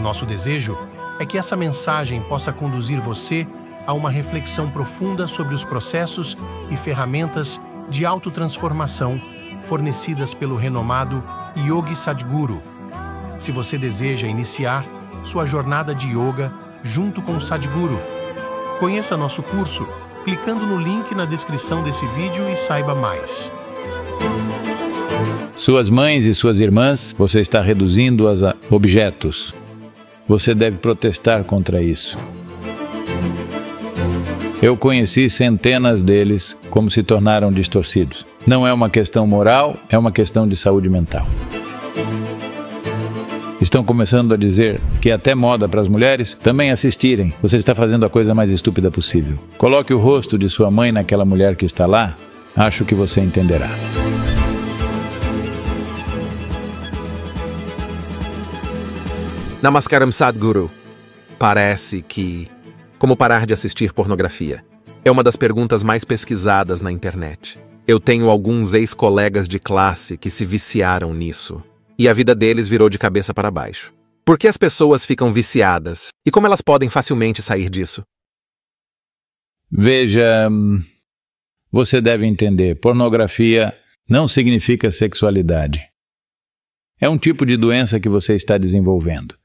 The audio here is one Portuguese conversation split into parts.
nosso desejo é que essa mensagem possa conduzir você a uma reflexão profunda sobre os processos e ferramentas de autotransformação fornecidas pelo renomado Yogi Sadhguru. Se você deseja iniciar sua jornada de yoga junto com o Sadhguru, conheça nosso curso clicando no link na descrição desse vídeo e saiba mais. Suas mães e suas irmãs, você está reduzindo-as a objetos você deve protestar contra isso. Eu conheci centenas deles como se tornaram distorcidos. Não é uma questão moral, é uma questão de saúde mental. Estão começando a dizer que é até moda para as mulheres também assistirem. Você está fazendo a coisa mais estúpida possível. Coloque o rosto de sua mãe naquela mulher que está lá, acho que você entenderá. Namaskaram Sadhguru. Parece que. Como parar de assistir pornografia? É uma das perguntas mais pesquisadas na internet. Eu tenho alguns ex-colegas de classe que se viciaram nisso. E a vida deles virou de cabeça para baixo. Por que as pessoas ficam viciadas? E como elas podem facilmente sair disso? Veja. Você deve entender: pornografia não significa sexualidade. É um tipo de doença que você está desenvolvendo.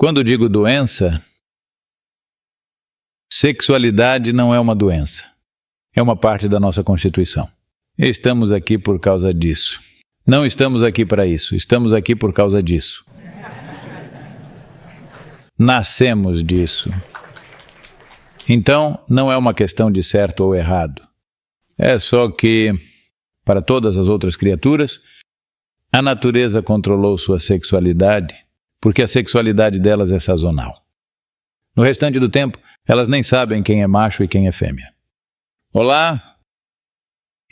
Quando digo doença, sexualidade não é uma doença. É uma parte da nossa Constituição. Estamos aqui por causa disso. Não estamos aqui para isso, estamos aqui por causa disso. Nascemos disso. Então, não é uma questão de certo ou errado. É só que, para todas as outras criaturas, a natureza controlou sua sexualidade porque a sexualidade delas é sazonal. No restante do tempo, elas nem sabem quem é macho e quem é fêmea. Olá?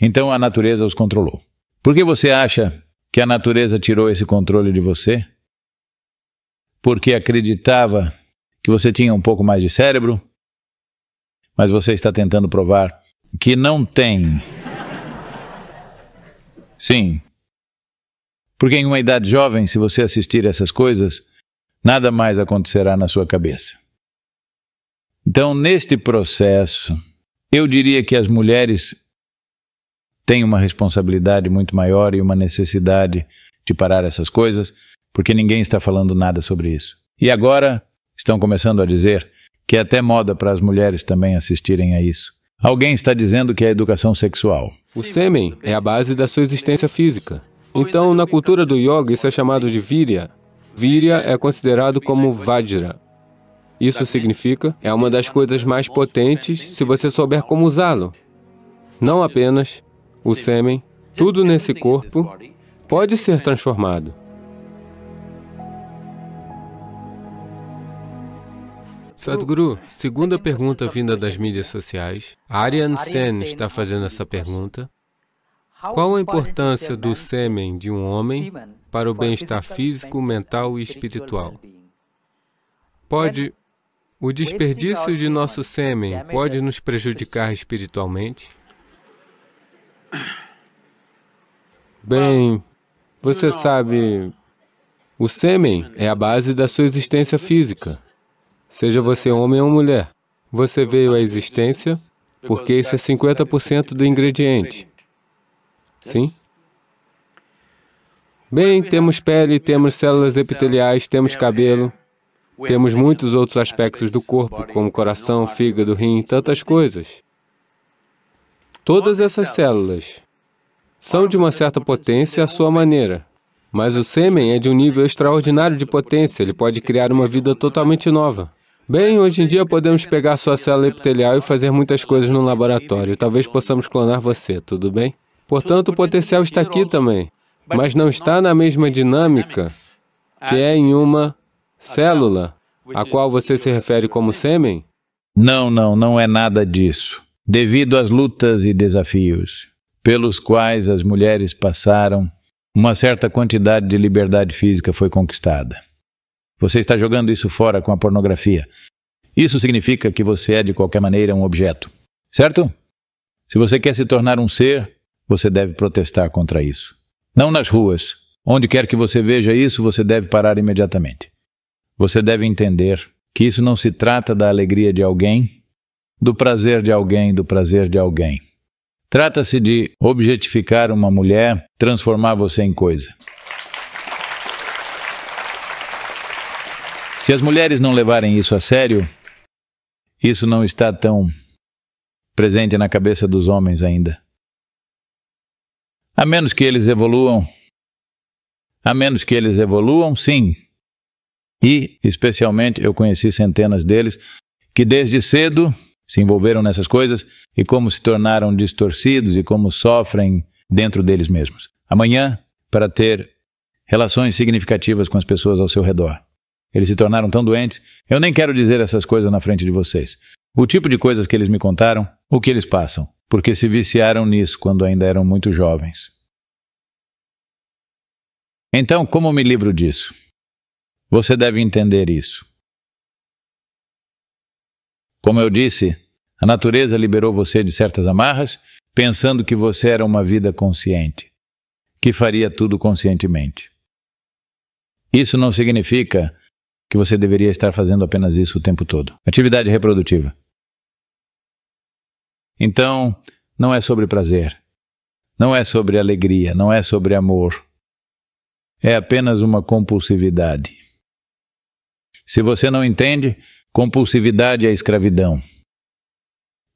Então a natureza os controlou. Por que você acha que a natureza tirou esse controle de você? Porque acreditava que você tinha um pouco mais de cérebro, mas você está tentando provar que não tem. Sim, porque em uma idade jovem, se você assistir essas coisas, nada mais acontecerá na sua cabeça. Então, neste processo, eu diria que as mulheres têm uma responsabilidade muito maior e uma necessidade de parar essas coisas, porque ninguém está falando nada sobre isso. E agora estão começando a dizer que é até moda para as mulheres também assistirem a isso. Alguém está dizendo que é educação sexual. O sêmen é a base da sua existência física. Então, na cultura do yoga, isso é chamado de virya. Virya é, é considerado como vajra. Isso significa é uma das coisas é mais né? potentes se você souber como usá-lo. Não é apenas o sêmen, tudo nesse corpo pode ser transformado. Sadhguru, segunda pergunta tá vinda das mídias né? sociais. Aryan Sen está né? fazendo essa pergunta. Qual a importância do sêmen de um homem para o bem-estar físico, mental e espiritual? Pode. O desperdício de nosso sêmen pode nos prejudicar espiritualmente? Bem, você sabe, o sêmen é a base da sua existência física. Seja você homem ou mulher, você veio à existência porque isso é 50% do ingrediente. Sim? Bem, temos pele, temos células epiteliais, temos cabelo, temos muitos outros aspectos do corpo, como coração, fígado, rim, tantas coisas. Todas essas células são de uma certa potência à sua maneira, mas o sêmen é de um nível extraordinário de potência, ele pode criar uma vida totalmente nova. Bem, hoje em dia podemos pegar sua célula epitelial e fazer muitas coisas no laboratório. Talvez possamos clonar você, tudo bem? Portanto, o potencial está aqui também, mas não está na mesma dinâmica que é em uma célula, a qual você se refere como sêmen? Não, não, não é nada disso. Devido às lutas e desafios pelos quais as mulheres passaram, uma certa quantidade de liberdade física foi conquistada. Você está jogando isso fora com a pornografia. Isso significa que você é, de qualquer maneira, um objeto, certo? Se você quer se tornar um ser, você deve protestar contra isso. Não nas ruas. Onde quer que você veja isso, você deve parar imediatamente. Você deve entender que isso não se trata da alegria de alguém, do prazer de alguém, do prazer de alguém. Trata-se de objetificar uma mulher, transformar você em coisa. Se as mulheres não levarem isso a sério, isso não está tão presente na cabeça dos homens ainda. A menos que eles evoluam. A menos que eles evoluam, sim. E, especialmente, eu conheci centenas deles que desde cedo se envolveram nessas coisas e como se tornaram distorcidos e como sofrem dentro deles mesmos. Amanhã, para ter relações significativas com as pessoas ao seu redor. Eles se tornaram tão doentes, eu nem quero dizer essas coisas na frente de vocês. O tipo de coisas que eles me contaram, o que eles passam porque se viciaram nisso quando ainda eram muito jovens. Então, como me livro disso? Você deve entender isso. Como eu disse, a natureza liberou você de certas amarras, pensando que você era uma vida consciente, que faria tudo conscientemente. Isso não significa que você deveria estar fazendo apenas isso o tempo todo. Atividade reprodutiva. Então, não é sobre prazer, não é sobre alegria, não é sobre amor. É apenas uma compulsividade. Se você não entende, compulsividade é escravidão.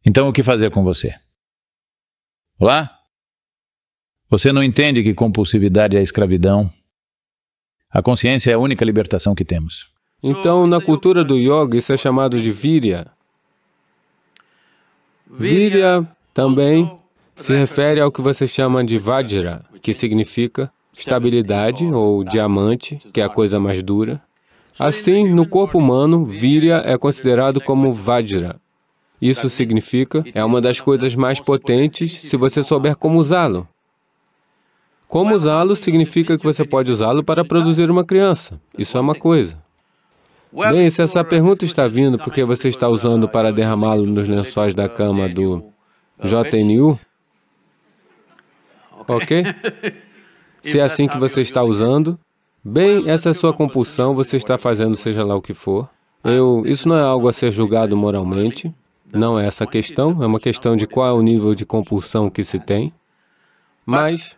Então, o que fazer com você? Olá? Você não entende que compulsividade é escravidão? A consciência é a única libertação que temos. Então, na cultura do yoga, isso é chamado de virya. Virya também se refere ao que você chama de Vajra, que significa estabilidade ou diamante, que é a coisa mais dura. Assim, no corpo humano, Virya é considerado como Vajra. Isso significa é uma das coisas mais potentes se você souber como usá-lo. Como usá-lo significa que você pode usá-lo para produzir uma criança. Isso é uma coisa. Bem, se essa pergunta está vindo porque você está usando para derramá-lo nos lençóis da cama do JNU, ok? Se é assim que você está usando, bem, essa é sua compulsão, você está fazendo uh, seja lá o que for. Eu, isso não é algo a ser julgado moralmente, não é essa a questão, é uma questão de qual é o nível de compulsão que se tem. Mas,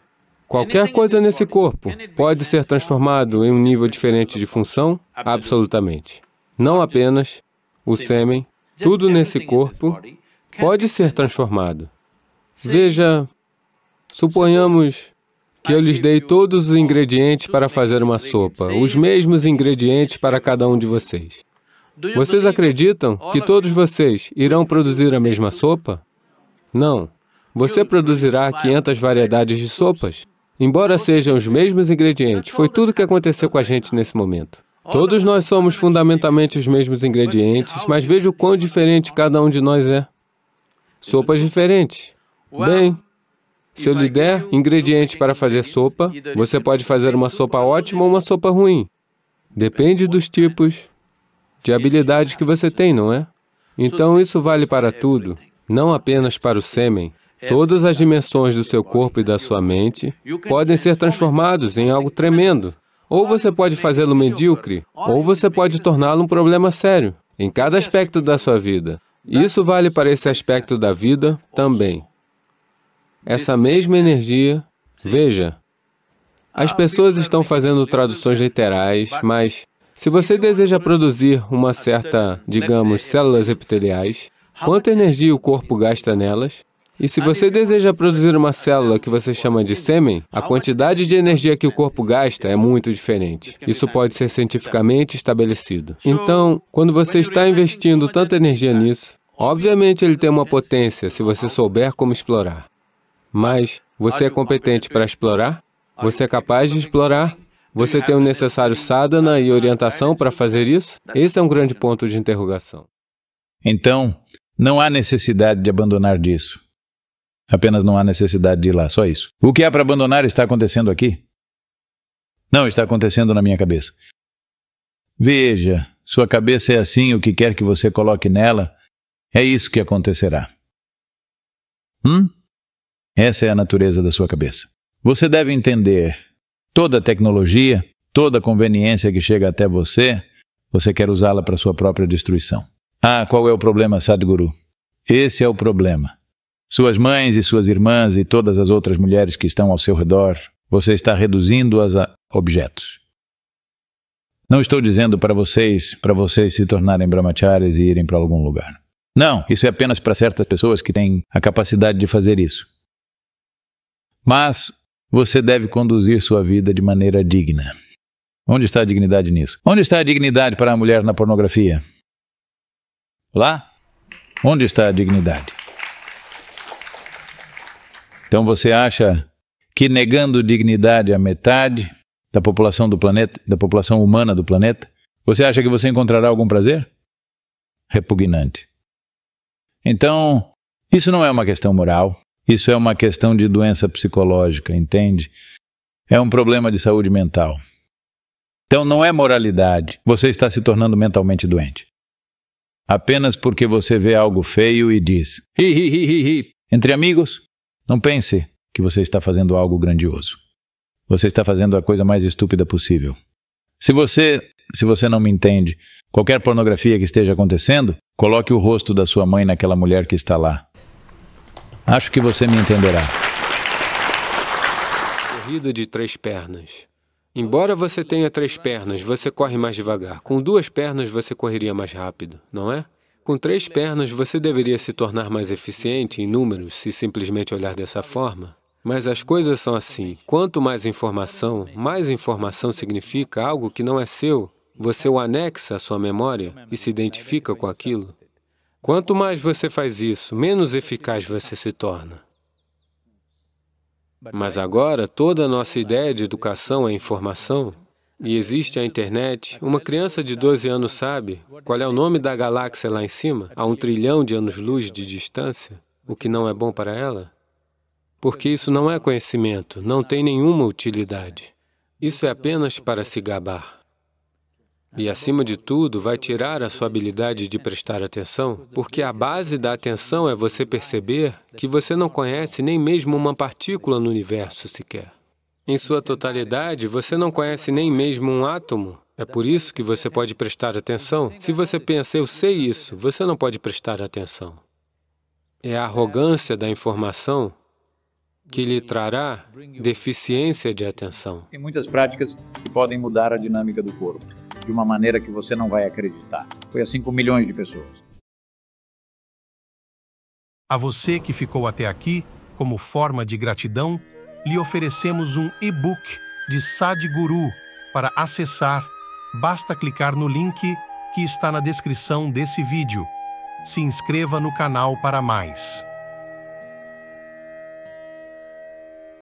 Qualquer coisa nesse corpo pode ser transformado em um nível diferente de função? Absolutamente. Não apenas o sêmen, tudo nesse corpo pode ser transformado. Veja, suponhamos que eu lhes dei todos os ingredientes para fazer uma sopa, os mesmos ingredientes para cada um de vocês. Vocês acreditam que todos vocês irão produzir a mesma sopa? Não. Você produzirá 500 variedades de sopas? Embora sejam os mesmos ingredientes, foi tudo o que aconteceu com a gente nesse momento. Todos nós somos é fundamentalmente os mesmos ingredientes, mas veja o quão diferente cada um de nós é. Sopas diferentes. Bem, se eu lhe der ingredientes para fazer sopa, você pode fazer uma sopa ótima ou uma sopa ruim. Depende dos tipos de é habilidades que você tem, não é? Então isso vale para é, tudo, não apenas para o sêmen, Todas as dimensões do seu corpo e da sua mente podem ser transformados em algo tremendo. Ou você pode fazê-lo medíocre, ou você pode torná-lo um problema sério, em cada aspecto da sua vida. Isso vale para esse aspecto da vida também. Essa mesma energia, veja, as pessoas estão fazendo traduções literais, mas se você deseja produzir uma certa, digamos, células epiteliais, quanta energia o corpo gasta nelas? E se você deseja produzir uma célula que você chama de sêmen, a quantidade de energia que o corpo gasta é muito diferente. Isso pode ser cientificamente estabelecido. Então, quando você está investindo tanta energia nisso, obviamente ele tem uma potência se você souber como explorar. Mas você é competente para explorar? Você é capaz de explorar? Você tem o necessário sadhana e orientação para fazer isso? Esse é um grande ponto de interrogação. Então, não há necessidade de abandonar disso. Apenas não há necessidade de ir lá, só isso. O que há para abandonar está acontecendo aqui? Não, está acontecendo na minha cabeça. Veja, sua cabeça é assim, o que quer que você coloque nela, é isso que acontecerá. Hum? Essa é a natureza da sua cabeça. Você deve entender toda tecnologia, toda conveniência que chega até você, você quer usá-la para sua própria destruição. Ah, qual é o problema, Sadhguru? Esse é o problema suas mães e suas irmãs e todas as outras mulheres que estão ao seu redor, você está reduzindo-as a objetos. Não estou dizendo para vocês, para vocês se tornarem brahmacharis e irem para algum lugar. Não, isso é apenas para certas pessoas que têm a capacidade de fazer isso. Mas você deve conduzir sua vida de maneira digna. Onde está a dignidade nisso? Onde está a dignidade para a mulher na pornografia? Lá? Onde está a dignidade? Então você acha que negando dignidade à metade da população do planeta, da população humana do planeta, você acha que você encontrará algum prazer? Repugnante. Então, isso não é uma questão moral, isso é uma questão de doença psicológica, entende? É um problema de saúde mental. Então não é moralidade, você está se tornando mentalmente doente. Apenas porque você vê algo feio e diz: hi, hi, hi, hi, hi, entre amigos, não pense que você está fazendo algo grandioso. Você está fazendo a coisa mais estúpida possível. Se você, se você não me entende, qualquer pornografia que esteja acontecendo, coloque o rosto da sua mãe naquela mulher que está lá. Acho que você me entenderá. Corrida de três pernas. Embora você tenha três pernas, você corre mais devagar. Com duas pernas, você correria mais rápido, não é? Com três pernas, você deveria se tornar mais eficiente em números se simplesmente olhar dessa forma. Mas as coisas são assim. Quanto mais informação, mais informação significa algo que não é seu. Você o anexa à sua memória e se identifica com aquilo. Quanto mais você faz isso, menos eficaz você se torna. Mas agora, toda a nossa ideia de educação é informação e existe a internet, uma criança de 12 anos sabe qual é o nome da galáxia lá em cima, a um trilhão de anos-luz de distância, o que não é bom para ela? Porque isso não é conhecimento, não tem nenhuma utilidade. Isso é apenas para se gabar. E, acima de tudo, vai tirar a sua habilidade de prestar atenção, porque a base da atenção é você perceber que você não conhece nem mesmo uma partícula no universo sequer. Em sua totalidade, você não conhece nem mesmo um átomo. É por isso que você pode prestar atenção. Se você pensa, eu sei isso, você não pode prestar atenção. É a arrogância da informação que lhe trará deficiência de atenção. Tem muitas práticas que podem mudar a dinâmica do corpo, de uma maneira que você não vai acreditar. Foi assim com milhões de pessoas. A você que ficou até aqui, como forma de gratidão, lhe oferecemos um e-book de Sadhguru para acessar. Basta clicar no link que está na descrição desse vídeo. Se inscreva no canal para mais.